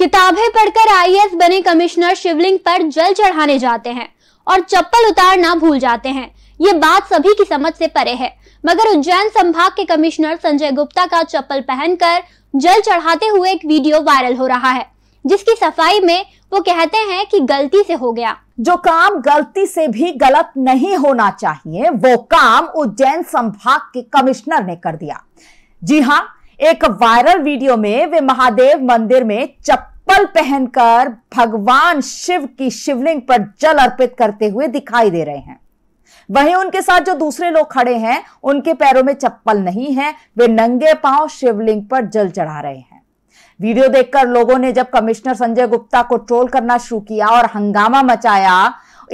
किताबें पढ़कर आईएएस बने कमिश्नर शिवलिंग पर जल चढ़ाने जाते हैं और चप्पल उतारना भूल जाते हैं ये बात सभी की समझ से परे है मगर उज्जैन संभाग के कमिश्नर संजय गुप्ता का चप्पल पहनकर जल चढ़ाते हुए एक वीडियो वायरल हो रहा है जिसकी सफाई में वो कहते हैं कि गलती से हो गया जो काम गलती से भी गलत नहीं होना चाहिए वो काम उज्जैन संभाग के कमिश्नर ने कर दिया जी हाँ एक वायरल वीडियो में वे महादेव मंदिर में चप्पल पहनकर भगवान शिव की शिवलिंग पर जल अर्पित करते हुए दिखाई दे रहे हैं वहीं उनके साथ जो दूसरे लोग खड़े हैं उनके पैरों में चप्पल नहीं है वे नंगे पांव शिवलिंग पर जल चढ़ा रहे हैं वीडियो देखकर लोगों ने जब कमिश्नर संजय गुप्ता को ट्रोल करना शुरू किया और हंगामा मचाया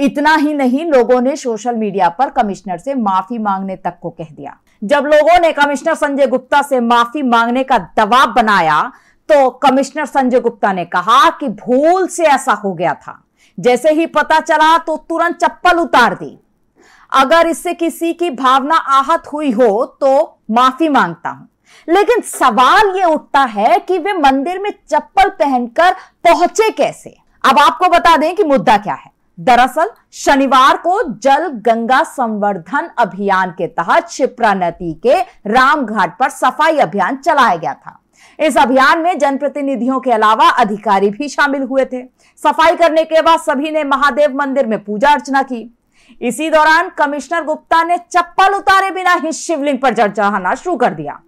इतना ही नहीं लोगों ने सोशल मीडिया पर कमिश्नर से माफी मांगने तक को कह दिया जब लोगों ने कमिश्नर संजय गुप्ता से माफी मांगने का दबाव बनाया तो कमिश्नर संजय गुप्ता ने कहा कि भूल से ऐसा हो गया था जैसे ही पता चला तो तुरंत चप्पल उतार दी अगर इससे किसी की भावना आहत हुई हो तो माफी मांगता हूं लेकिन सवाल यह उठता है कि वे मंदिर में चप्पल पहनकर पहुंचे कैसे अब आपको बता दें कि मुद्दा क्या है दरअसल शनिवार को जल गंगा संवर्धन अभियान के तहत क्षिप्रा नदी के रामघाट पर सफाई अभियान चलाया गया था इस अभियान में जनप्रतिनिधियों के अलावा अधिकारी भी शामिल हुए थे सफाई करने के बाद सभी ने महादेव मंदिर में पूजा अर्चना की इसी दौरान कमिश्नर गुप्ता ने चप्पल उतारे बिना ही शिवलिंग पर चढ़ाना शुरू कर दिया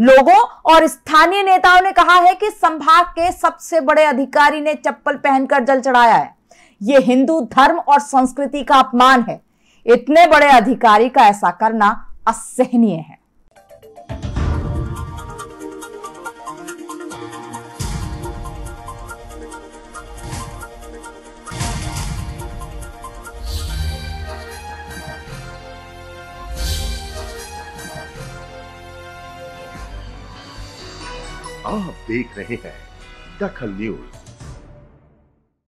लोगों और स्थानीय नेताओं ने कहा है कि संभाग के सबसे बड़े अधिकारी ने चप्पल पहनकर जल चढ़ाया है ये हिंदू धर्म और संस्कृति का अपमान है इतने बड़े अधिकारी का ऐसा करना असहनीय है आप देख रहे हैं दखल न्यूज